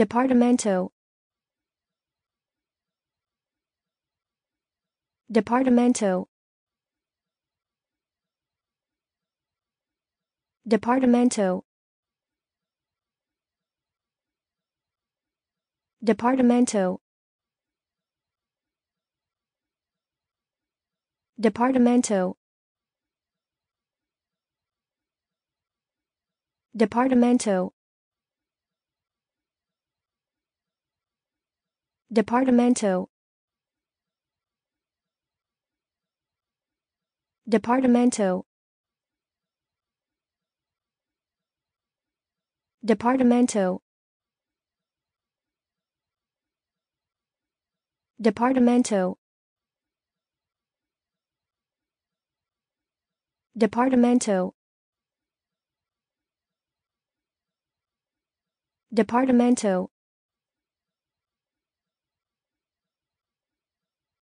Departamento Departamento Departamento Departamento Departamento Departamento Departamento Departamento Departamento Departamento Departamento Departamento